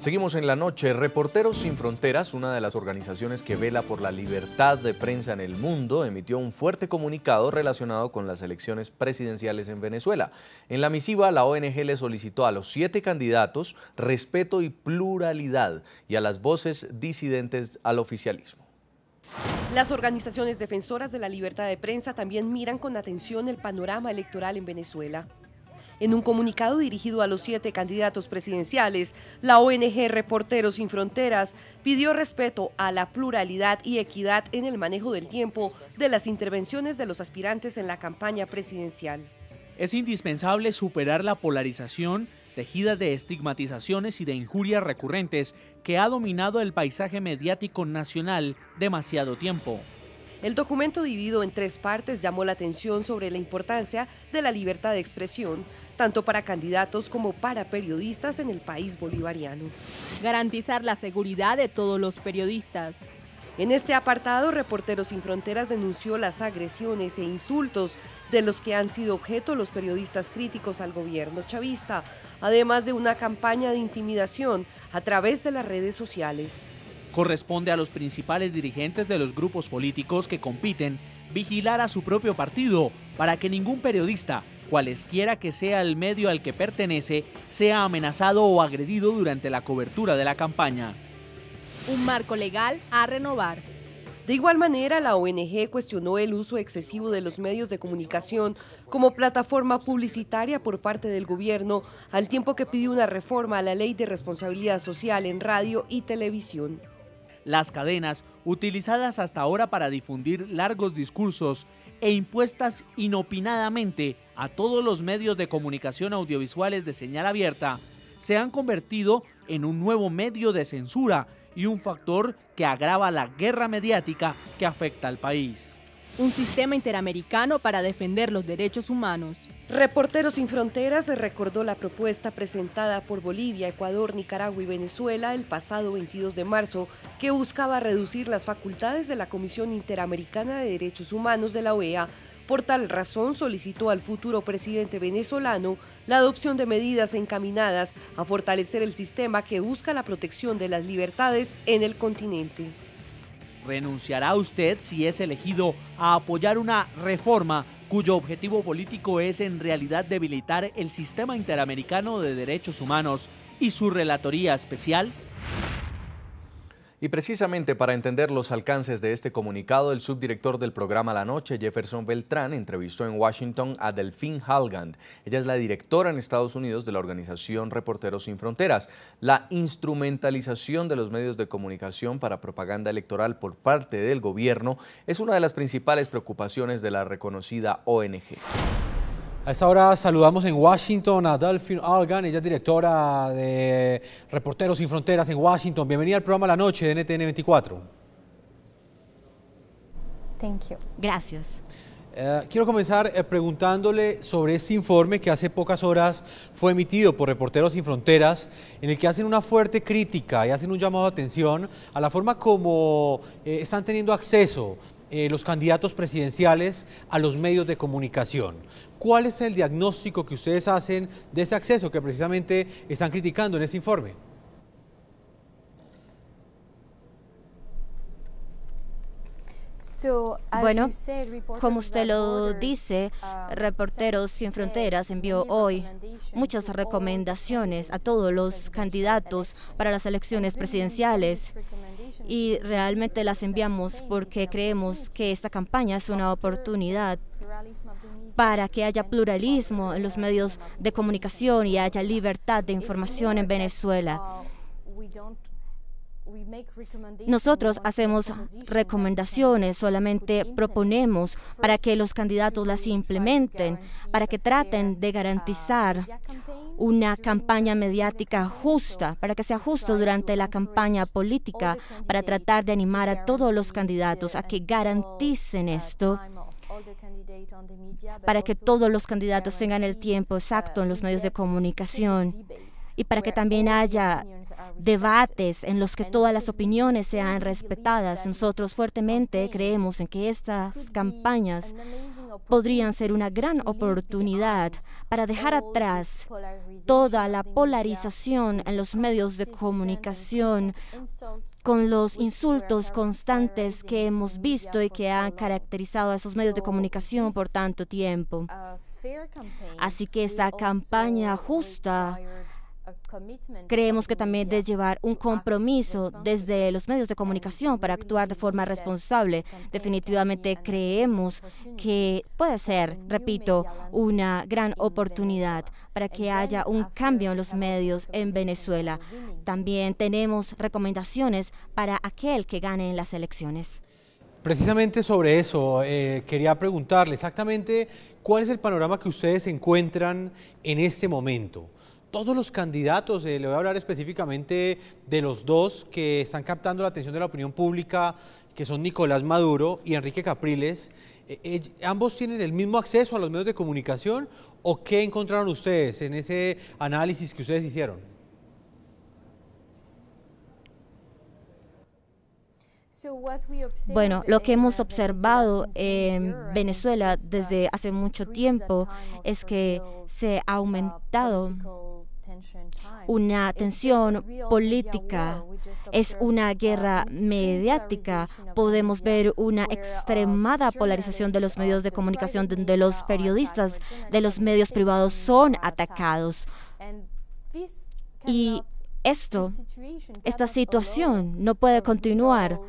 Seguimos en la noche. Reporteros Sin Fronteras, una de las organizaciones que vela por la libertad de prensa en el mundo, emitió un fuerte comunicado relacionado con las elecciones presidenciales en Venezuela. En la misiva, la ONG le solicitó a los siete candidatos respeto y pluralidad y a las voces disidentes al oficialismo. Las organizaciones defensoras de la libertad de prensa también miran con atención el panorama electoral en Venezuela. En un comunicado dirigido a los siete candidatos presidenciales, la ONG Reporteros Sin Fronteras pidió respeto a la pluralidad y equidad en el manejo del tiempo de las intervenciones de los aspirantes en la campaña presidencial. Es indispensable superar la polarización tejida de estigmatizaciones y de injurias recurrentes que ha dominado el paisaje mediático nacional demasiado tiempo. El documento dividido en tres partes llamó la atención sobre la importancia de la libertad de expresión, tanto para candidatos como para periodistas en el país bolivariano. Garantizar la seguridad de todos los periodistas. En este apartado, Reporteros Sin Fronteras denunció las agresiones e insultos de los que han sido objeto los periodistas críticos al gobierno chavista, además de una campaña de intimidación a través de las redes sociales. Corresponde a los principales dirigentes de los grupos políticos que compiten vigilar a su propio partido para que ningún periodista, cualesquiera que sea el medio al que pertenece, sea amenazado o agredido durante la cobertura de la campaña. Un marco legal a renovar. De igual manera, la ONG cuestionó el uso excesivo de los medios de comunicación como plataforma publicitaria por parte del gobierno, al tiempo que pidió una reforma a la ley de responsabilidad social en radio y televisión las cadenas utilizadas hasta ahora para difundir largos discursos e impuestas inopinadamente a todos los medios de comunicación audiovisuales de señal abierta, se han convertido en un nuevo medio de censura y un factor que agrava la guerra mediática que afecta al país un sistema interamericano para defender los derechos humanos. Reporteros sin Fronteras recordó la propuesta presentada por Bolivia, Ecuador, Nicaragua y Venezuela el pasado 22 de marzo, que buscaba reducir las facultades de la Comisión Interamericana de Derechos Humanos de la OEA. Por tal razón solicitó al futuro presidente venezolano la adopción de medidas encaminadas a fortalecer el sistema que busca la protección de las libertades en el continente. ¿Renunciará usted si es elegido a apoyar una reforma cuyo objetivo político es en realidad debilitar el sistema interamericano de derechos humanos y su relatoría especial? Y precisamente para entender los alcances de este comunicado, el subdirector del programa La Noche, Jefferson Beltrán, entrevistó en Washington a Delphine Halgand. Ella es la directora en Estados Unidos de la organización Reporteros Sin Fronteras. La instrumentalización de los medios de comunicación para propaganda electoral por parte del gobierno es una de las principales preocupaciones de la reconocida ONG. A esta hora saludamos en Washington a Delphine Algan, ella es directora de Reporteros Sin Fronteras en Washington. Bienvenida al programa La Noche de NTN 24. Gracias. Eh, quiero comenzar eh, preguntándole sobre este informe que hace pocas horas fue emitido por Reporteros Sin Fronteras, en el que hacen una fuerte crítica y hacen un llamado de atención a la forma como eh, están teniendo acceso los candidatos presidenciales a los medios de comunicación. ¿Cuál es el diagnóstico que ustedes hacen de ese acceso que precisamente están criticando en ese informe? Bueno, como usted lo dice, um, Reporteros Sin Fronteras envió hoy muchas recomendaciones a todos los candidatos para las elecciones presidenciales y realmente las enviamos porque creemos que esta campaña es una oportunidad para que haya pluralismo en los medios de comunicación y haya libertad de información en Venezuela. Nosotros hacemos recomendaciones, solamente proponemos para que los candidatos las implementen, para que traten de garantizar una campaña mediática justa, para que sea justo durante la campaña política, para tratar de animar a todos los candidatos a que garanticen esto para que todos los candidatos tengan el tiempo uh, exacto en los medios de comunicación y para que también haya debates en los que todas las opiniones sean respetadas. Nosotros fuertemente creemos en que estas campañas podrían ser una gran oportunidad para dejar atrás toda la polarización en los medios de comunicación con los insultos constantes que hemos visto y que han caracterizado a esos medios de comunicación por tanto tiempo. Así que esta campaña justa Creemos que también debe llevar un compromiso desde los medios de comunicación para actuar de forma responsable. Definitivamente creemos que puede ser, repito, una gran oportunidad para que haya un cambio en los medios en Venezuela. También tenemos recomendaciones para aquel que gane en las elecciones. Precisamente sobre eso eh, quería preguntarle exactamente cuál es el panorama que ustedes encuentran en este momento todos los candidatos, eh, le voy a hablar específicamente de los dos que están captando la atención de la opinión pública, que son Nicolás Maduro y Enrique Capriles, eh, ¿ambos tienen el mismo acceso a los medios de comunicación o qué encontraron ustedes en ese análisis que ustedes hicieron? Bueno, lo que hemos observado en Venezuela desde hace mucho tiempo es que se ha uh, aumentado una tensión política, es una uh, guerra mediática. Podemos ver una uh, extremada polarización de los medios de comunicación donde los periodistas de los medios privados son atacados. Y esto, esta situación no puede continuar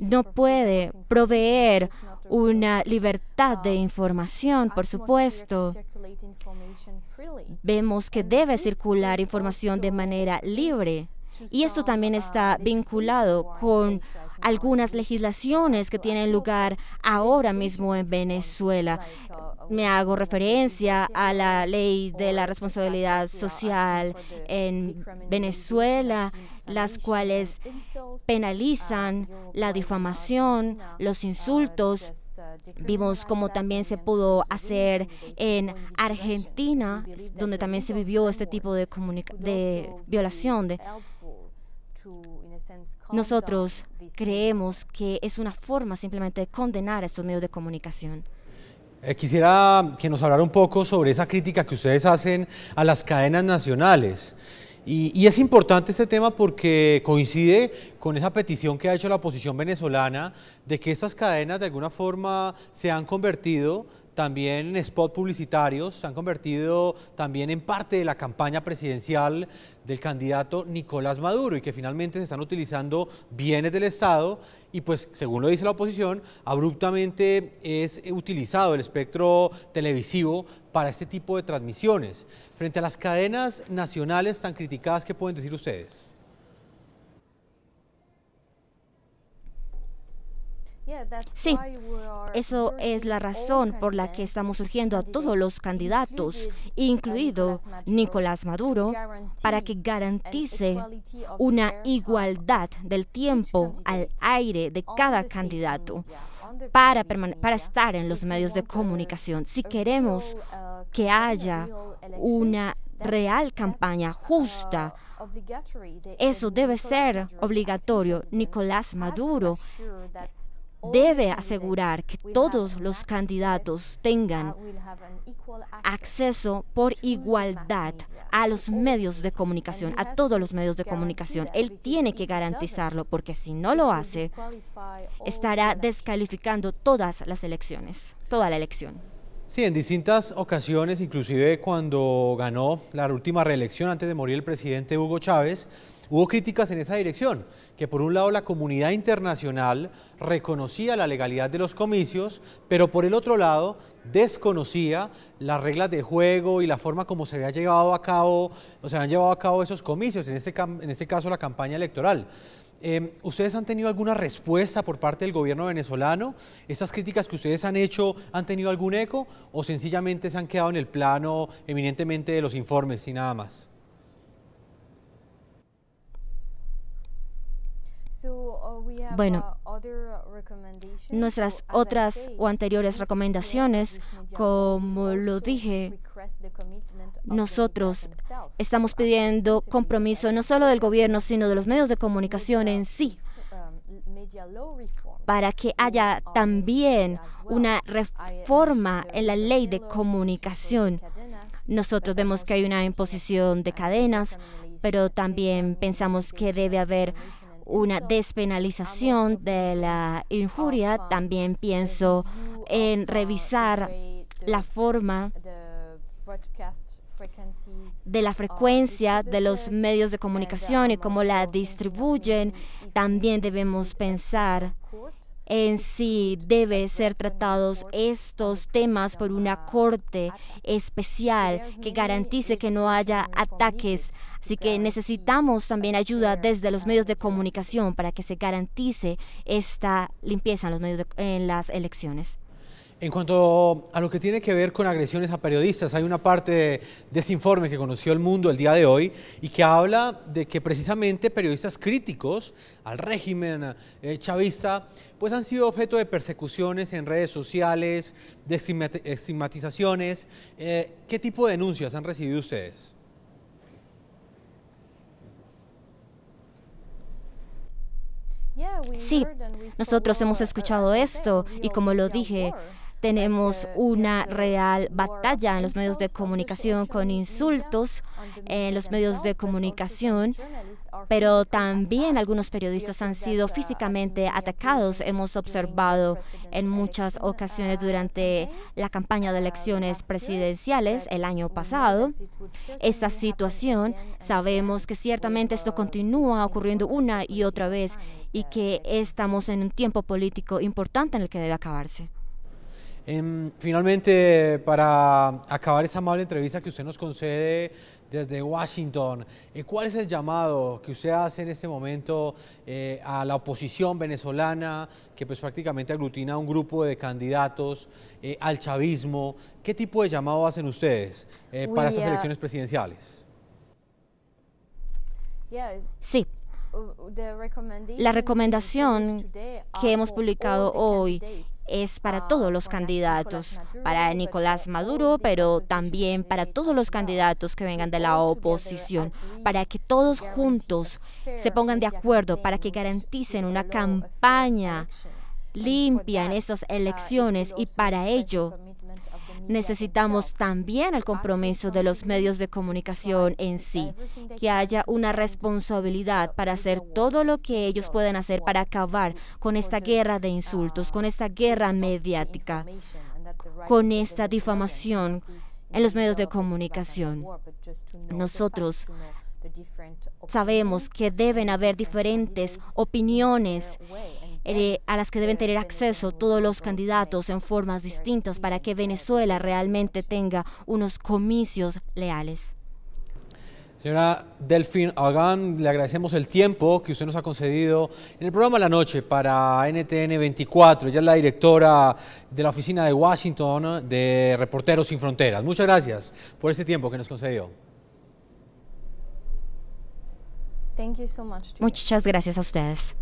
no puede proveer una libertad de información, por supuesto. Vemos que debe circular información de manera libre. Y esto también está vinculado con algunas legislaciones que tienen lugar ahora mismo en Venezuela. Me hago referencia a la ley de la responsabilidad social en Venezuela, las cuales penalizan la difamación, los insultos. Vimos como también se pudo hacer en Argentina, donde también se vivió este tipo de, de violación. De nosotros creemos que es una forma simplemente de condenar a estos medios de comunicación. Eh, quisiera que nos hablara un poco sobre esa crítica que ustedes hacen a las cadenas nacionales. Y, es importante este tema porque coincide con esa petición que ha hecho la oposición venezolana de que estas cadenas de alguna forma se han convertido también spot publicitarios, se han convertido también en parte de la campaña presidencial del candidato Nicolás Maduro y que finalmente se están utilizando bienes del Estado y pues según lo dice la oposición, abruptamente es utilizado el espectro televisivo para este tipo de transmisiones. Frente a las cadenas nacionales tan criticadas, ¿qué pueden decir ustedes? Sí, eso es la razón por la que estamos urgiendo a todos los candidatos, incluido Nicolás Maduro, para que garantice una igualdad del tiempo al aire de cada candidato. Para, para estar en los medios de comunicación. Si queremos uh, que haya una real campaña uh, justa. Eso debe ser obligatorio. Nicolás Maduro debe asegurar que todos los candidatos tengan acceso por igualdad a los medios de comunicación, a todos los medios de comunicación. Él tiene que garantizarlo porque si no lo hace, estará descalificando todas las elecciones, toda la elección. Sí, en distintas ocasiones, inclusive cuando ganó la última reelección antes de morir el presidente Hugo Chávez, Hubo críticas en esa dirección, que por un lado la comunidad internacional reconocía la legalidad de los comicios, pero por el otro lado desconocía las reglas de juego y la forma como se había llevado a cabo, o se habían llevado a cabo esos comicios, en este, en este caso la campaña electoral. Em, ¿Ustedes han tenido alguna respuesta por parte del gobierno venezolano? ¿Estas críticas que ustedes han hecho han tenido algún eco o sencillamente se han quedado en el plano eminentemente de los informes y nada más? Uh, bueno, uh, nuestras otras o anteriores recomendaciones, como lo dije, nosotros estamos pidiendo compromiso no solo del gobierno, sino de los medios de comunicación en sí um, para que haya también una reforma en la ley de comunicación. Nosotros vemos que hay una imposición de cadenas, pero también pensamos que debe haber una despenalización de la injuria. También pienso en revisar la forma de la frecuencia de los medios de comunicación y cómo la distribuyen. También debemos pensar en sí debe ser tratados estos temas por una corte especial que garantice que no haya ataques. Así que necesitamos también ayuda desde los medios de comunicación para que se garantice esta limpieza en los medios en las elecciones. En cuanto a lo que tiene que ver con agresiones a periodistas, hay una parte de ese informe que conoció el mundo el día de hoy y que habla de que precisamente periodistas críticos al régimen eh, chavista pues han sido objeto de persecuciones en redes sociales, de estigmatizaciones. Eh, ¿Qué tipo de denuncias han recibido ustedes? Sí, nosotros hemos escuchado esto y como lo dije, tenemos una real batalla en los medios de comunicación con insultos en los medios de comunicación, pero también algunos periodistas han sido físicamente atacados. Hemos observado en muchas ocasiones durante la campaña de elecciones presidenciales el año pasado. Esta situación, sabemos que ciertamente esto continúa ocurriendo una y otra vez y que estamos en un tiempo político importante en el que debe acabarse. Em, finalmente, para acabar esa amable entrevista que usted nos concede desde Washington, eh, ¿cuál es el llamado que usted hace en este momento eh, a la oposición venezolana, que pues prácticamente aglutina a un grupo de candidatos eh, al chavismo? ¿Qué tipo de llamado hacen ustedes para estas elecciones presidenciales? Sí, la recomendación que hemos publicado hoy es para ah, todos los candidatos, para Nicolás Maduro, pero también para todos los candidatos que vengan de la oposición, para que todos juntos se pongan de acuerdo, para que garanticen una campaña limpia en estas elecciones y para ello Necesitamos también el compromiso de los medios de comunicación en sí, que haya una responsabilidad para hacer todo lo que ellos pueden hacer para acabar con esta guerra de insultos, con esta guerra mediática, con esta difamación en los medios de comunicación. Nosotros sabemos que deben haber diferentes opiniones eh, a las que deben tener acceso todos los candidatos en formas distintas para que Venezuela realmente tenga unos comicios leales. Señora Delphine Hogan, le agradecemos el tiempo que usted nos ha concedido en el programa La Noche para NTN 24. Ella es la directora de la oficina de Washington de Reporteros Sin Fronteras. Muchas gracias por este tiempo que nos concedió. Muchas gracias a ustedes.